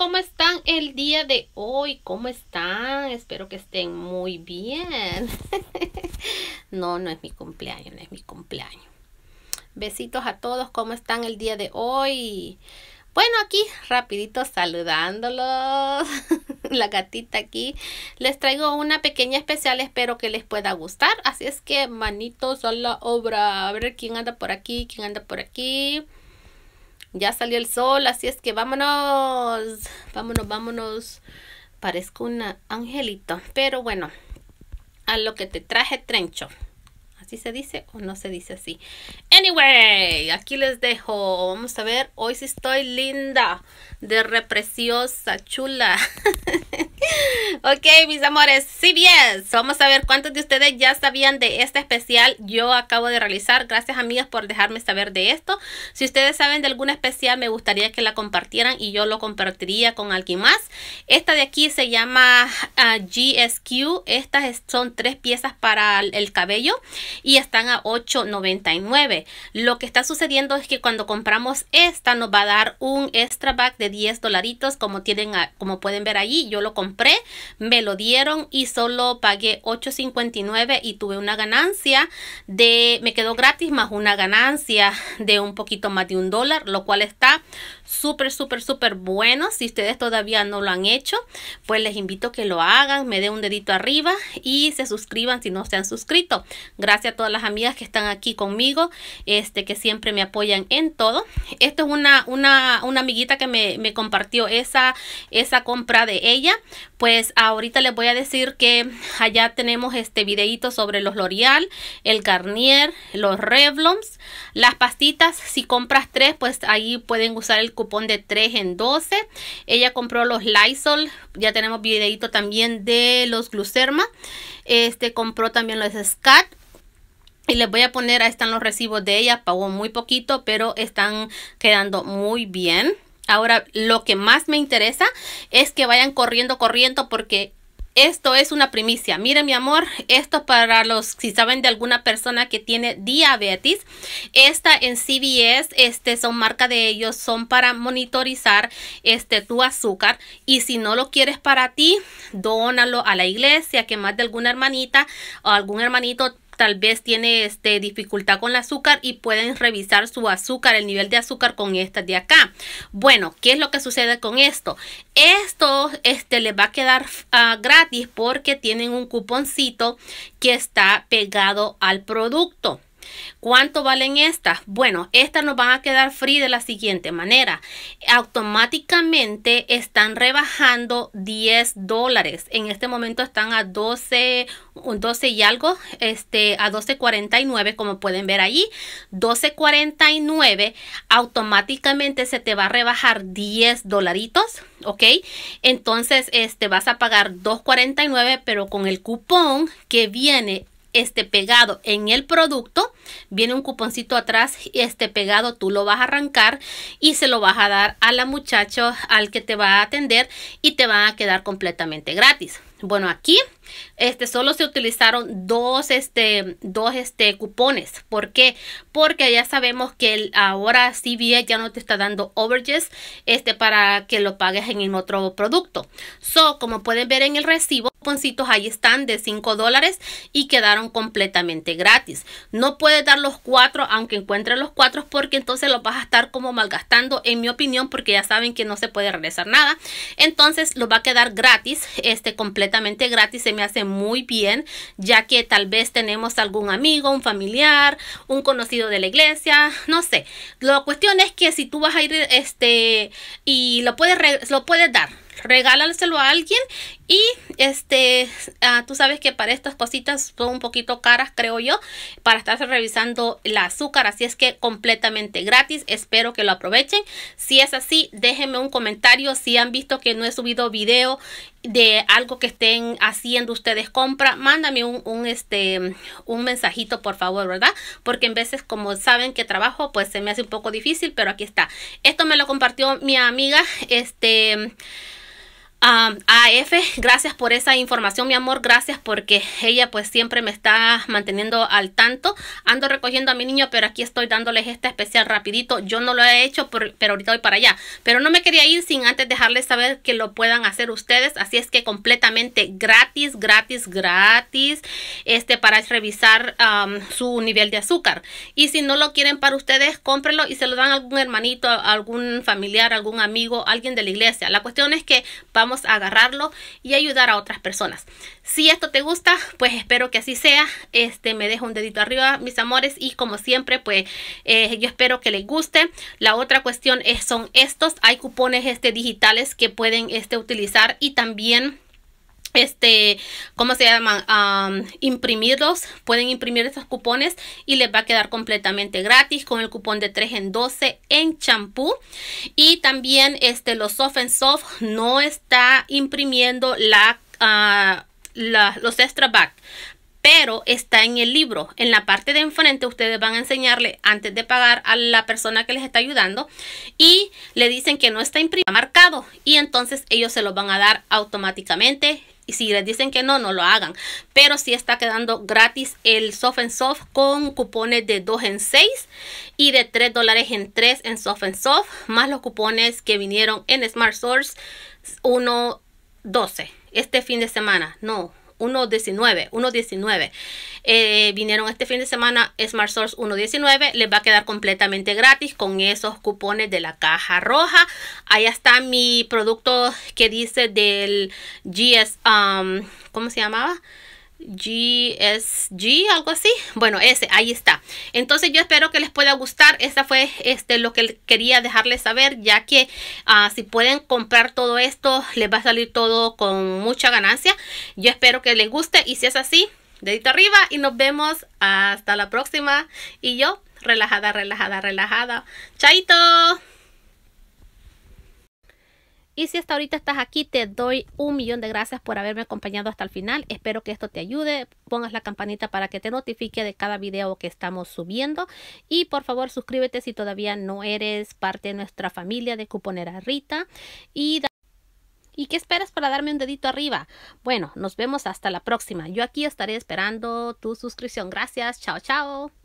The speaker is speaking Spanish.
¿cómo están el día de hoy? ¿Cómo están? Espero que estén muy bien. no, no es mi cumpleaños, no es mi cumpleaños. Besitos a todos, ¿cómo están el día de hoy? Bueno, aquí rapidito saludándolos. La gatita aquí. Les traigo una pequeña especial, espero que les pueda gustar. Así es que manitos a la obra. A ver quién anda por aquí, quién anda por aquí. Ya salió el sol, así es que vámonos. Vámonos, vámonos. Parezco un angelito. Pero bueno, a lo que te traje trencho. ¿Así se dice o no se dice así? Anyway, aquí les dejo. Vamos a ver, hoy sí estoy linda. De repreciosa, chula. Ok, mis amores, si bien, vamos a ver cuántos de ustedes ya sabían de este especial yo acabo de realizar. Gracias amigas por dejarme saber de esto. Si ustedes saben de alguna especial, me gustaría que la compartieran y yo lo compartiría con alguien más. Esta de aquí se llama ah, GSQ. Estas son tres piezas para el cabello y están a $8.99. Lo que está sucediendo es que cuando compramos esta nos va a dar un extra bag de 10 dolaritos como, tienen, como pueden ver allí Yo lo compré me lo dieron y solo pagué $8.59 y tuve una ganancia de, me quedó gratis más una ganancia de un poquito más de un dólar, lo cual está súper, súper, súper bueno. Si ustedes todavía no lo han hecho, pues les invito que lo hagan, me dé un dedito arriba y se suscriban si no se han suscrito. Gracias a todas las amigas que están aquí conmigo, este, que siempre me apoyan en todo. Esto es una, una, una amiguita que me, me compartió esa, esa compra de ella pues ahorita les voy a decir que allá tenemos este videito sobre los L'Oreal, el Garnier, los Revlons, las pastitas, si compras tres, pues ahí pueden usar el cupón de tres en 12. Ella compró los Lysol, ya tenemos videito también de los Glucerma. Este compró también los Scat, y les voy a poner, ahí están los recibos de ella, pagó muy poquito, pero están quedando muy bien. Ahora, lo que más me interesa es que vayan corriendo, corriendo, porque esto es una primicia. Miren, mi amor, esto para los, si saben de alguna persona que tiene diabetes, esta en CVS, este, son marca de ellos, son para monitorizar, este, tu azúcar. Y si no lo quieres para ti, dónalo a la iglesia, que más de alguna hermanita o algún hermanito tal vez tiene este, dificultad con el azúcar y pueden revisar su azúcar, el nivel de azúcar con estas de acá. Bueno, ¿qué es lo que sucede con esto? Esto este, les va a quedar ah, gratis porque tienen un cuponcito que está pegado al producto. ¿Cuánto valen estas? Bueno, estas nos van a quedar free de la siguiente manera. Automáticamente están rebajando 10 dólares. En este momento están a 12, 12 y algo, este, a 12.49 como pueden ver ahí. 12.49 automáticamente se te va a rebajar 10 dolaritos, ¿ok? Entonces, este, vas a pagar 2.49 pero con el cupón que viene este pegado en el producto, viene un cuponcito atrás, este pegado tú lo vas a arrancar y se lo vas a dar a la muchacha al que te va a atender y te va a quedar completamente gratis. Bueno, aquí este solo se utilizaron dos este dos este cupones, ¿por qué? Porque ya sabemos que ahora ahora bien ya no te está dando overages este para que lo pagues en el otro producto. So, como pueden ver en el recibo Poncitos ahí están de 5 dólares y quedaron completamente gratis. No puedes dar los cuatro aunque encuentres los cuatro porque entonces los vas a estar como malgastando en mi opinión porque ya saben que no se puede regresar nada. Entonces los va a quedar gratis, este completamente gratis se me hace muy bien ya que tal vez tenemos algún amigo, un familiar, un conocido de la iglesia, no sé. La cuestión es que si tú vas a ir este y lo puedes, lo puedes dar regálaselo a alguien y este ah, tú sabes que para estas cositas son un poquito caras creo yo para estar revisando el azúcar así es que completamente gratis espero que lo aprovechen si es así déjenme un comentario si han visto que no he subido video de algo que estén haciendo ustedes compra, mándame un, este, un mensajito por favor, ¿verdad? Porque en veces como saben que trabajo, pues se me hace un poco difícil, pero aquí está. Esto me lo compartió mi amiga, este... Um, a F, gracias por esa información, mi amor. Gracias porque ella pues siempre me está manteniendo al tanto. Ando recogiendo a mi niño, pero aquí estoy dándoles esta especial rapidito. Yo no lo he hecho, pero ahorita voy para allá. Pero no me quería ir sin antes dejarles saber que lo puedan hacer ustedes. Así es que completamente gratis, gratis, gratis. Este para revisar su nivel de azúcar. Y si no lo quieren para ustedes, cómprenlo y se lo dan a algún hermanito, algún familiar, algún amigo, alguien de la iglesia. La cuestión es que vamos agarrarlo y ayudar a otras personas. Si esto te gusta, pues espero que así sea. Este, me dejo un dedito arriba, mis amores, y como siempre, pues eh, yo espero que les guste. La otra cuestión es, son estos. Hay cupones este, digitales que pueden este, utilizar y también este, ¿cómo se llaman? imprimirlos, pueden imprimir estos cupones y les va a quedar completamente gratis con el cupón de 3 en 12 en champú. Y también este, los Soft and Soft no está imprimiendo ah, la, los extra back, pero está en el libro. En la parte de enfrente ustedes van a enseñarle antes de pagar a la persona que les está ayudando y le dicen que no está imprimido, marcado y entonces ellos se los van a dar automáticamente y si les dicen que no, no lo hagan. Pero si sí está quedando gratis el Soft and Soft con cupones de 2 en 6 y de 3 dólares en 3 en Soft and Soft, más los cupones que vinieron en Smart Source 1.12 este fin de semana. No, 1.19, 1.19. Eh, vinieron este fin de semana Smart Source 1.19, les va a quedar completamente gratis con esos cupones de la caja roja. Ahí está mi producto que dice del GS, um, ¿cómo se llamaba? GSG, algo así. Bueno, ese, ahí está. Entonces yo espero que les pueda gustar. Esta fue este, lo que quería dejarles saber, ya que ah, si pueden comprar todo esto, les va a salir todo con mucha ganancia. Yo espero que les guste y si es así, dedito arriba y nos vemos hasta la próxima. Y yo, relajada, relajada, relajada. Chaito. Y si hasta ahorita estás aquí, te doy un millón de gracias por haberme acompañado hasta el final. Espero que esto te ayude. Pongas la campanita para que te notifique de cada video que estamos subiendo. Y por favor, suscríbete si todavía no eres parte de nuestra familia de Cuponera Rita. Y ¿Y qué esperas para darme un dedito arriba? Bueno, nos vemos hasta la próxima. Yo aquí estaré esperando tu suscripción. Gracias. Chao, chao.